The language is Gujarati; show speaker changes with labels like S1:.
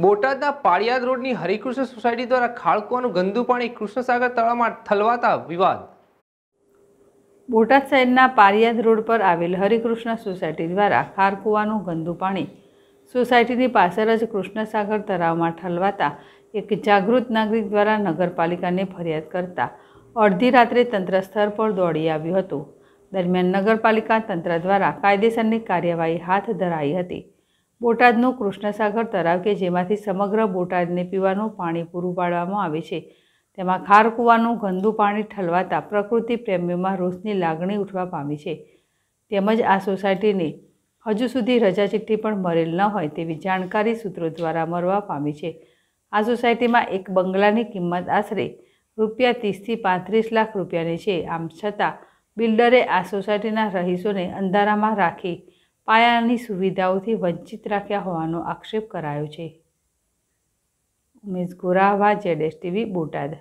S1: બોટાદના પાળિયાદ રોડની હરિકૃષ્ણ સોસાયટી દ્વારા ખાળકુવાનું ગંદુ પાણી કૃષ્ણસાગર તળાવમાં ઠલવાતા વિવાદ
S2: બોટાદ શહેરના પાળિયાદ રોડ પર આવેલ હરિકૃષ્ણ સોસાયટી દ્વારા ખાળકુવાનું ગંદુ પાણી સોસાયટીની પાછળ જ કૃષ્ણસાગર તળાવમાં ઠલવાતા એક જાગૃત નાગરિક દ્વારા નગરપાલિકાને ફરિયાદ કરતા અડધી રાત્રે તંત્ર સ્થળ પર દોડી આવ્યું હતું દરમિયાન નગરપાલિકા તંત્ર દ્વારા કાયદેસરની કાર્યવાહી હાથ ધરાઈ હતી બોટાદનું કૃષ્ણસાગર તળાવ કે જેમાંથી સમગ્ર બોટાદને પીવાનું પાણી પૂરું પાડવામાં આવે છે તેમાં ખારકુવાનું ગંદુ પાણી ઠલવાતા પ્રકૃતિ પ્રેમીઓમાં રોષની લાગણી ઉઠવા પામી છે તેમજ આ સોસાયટીને હજુ સુધી રજા ચિઠ્ઠી પણ મળેલ ન હોય તેવી જાણકારી સૂત્રો દ્વારા મળવા પામી છે આ સોસાયટીમાં એક બંગલાની કિંમત આશરે રૂપિયા ત્રીસથી પાંત્રીસ લાખ રૂપિયાની છે આમ છતાં બિલ્ડરે આ સોસાયટીના રહીશોને અંધારામાં રાખી પાયાની સુવિધાઓથી વંચિત રાખ્યા હોવાનો આક્ષેપ કરાયો છે ઉમેશ ગોરાવા જેડ ટીવી બોટાદ